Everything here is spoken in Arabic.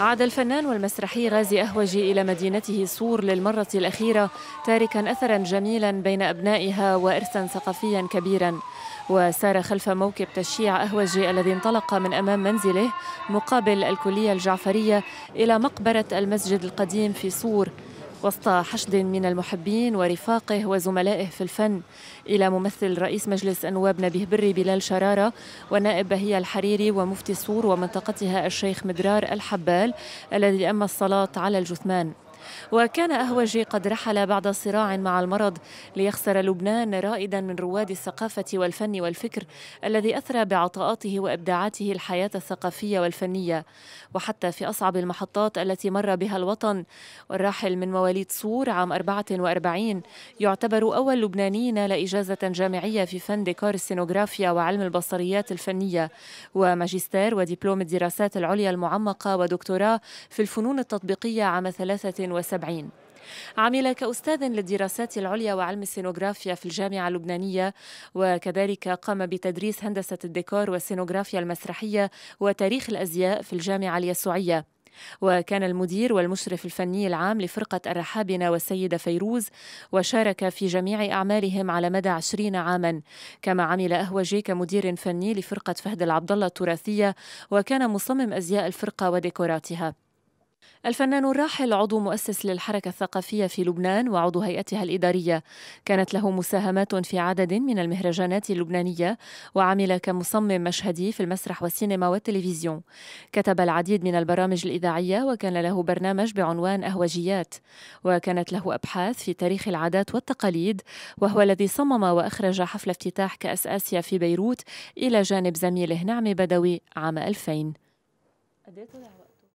عاد الفنان والمسرحي غازي أهوجي إلى مدينته صور للمرة الأخيرة تاركا أثرا جميلا بين أبنائها وإرثا ثقافيا كبيرا وسار خلف موكب تشييع أهوجي الذي انطلق من أمام منزله مقابل الكلية الجعفرية إلى مقبرة المسجد القديم في صور وسط حشد من المحبين ورفاقه وزملائه في الفن إلى ممثل رئيس مجلس النواب نبيه بري بلال شرارة ونائب بهية الحريري ومفتي سور ومنطقتها الشيخ مدرار الحبال الذي أما الصلاة على الجثمان وكان أهوجي قد رحل بعد صراع مع المرض ليخسر لبنان رائدا من رواد الثقافة والفن والفكر الذي أثرى بعطاءاته وإبداعاته الحياة الثقافية والفنية وحتى في أصعب المحطات التي مر بها الوطن والراحل من مواليد صور عام 44 يعتبر أول لبناني نال إجازة جامعية في فن ديكور السينوغرافيا وعلم البصريات الفنية وماجستير ودبلوم الدراسات العليا المعمقة ودكتوراه في الفنون التطبيقية عام 33 1970 عمل كأستاذ للدراسات العليا وعلم السينوغرافيا في الجامعة اللبنانية وكذلك قام بتدريس هندسة الديكور والسينوغرافيا المسرحية وتاريخ الأزياء في الجامعة اليسوعية وكان المدير والمشرف الفني العام لفرقة الرحابنة والسيدة فيروز وشارك في جميع أعمالهم على مدى عشرين عاما كما عمل أهوجي كمدير فني لفرقة فهد العبدالله التراثية وكان مصمم أزياء الفرقة وديكوراتها الفنان الراحل عضو مؤسس للحركة الثقافية في لبنان وعضو هيئتها الإدارية كانت له مساهمات في عدد من المهرجانات اللبنانية وعمل كمصمم مشهدي في المسرح والسينما والتلفزيون كتب العديد من البرامج الإذاعية وكان له برنامج بعنوان أهوجيات وكانت له أبحاث في تاريخ العادات والتقاليد وهو الذي صمم وأخرج حفل افتتاح كأس آسيا في بيروت إلى جانب زميله نعمي بدوي عام 2000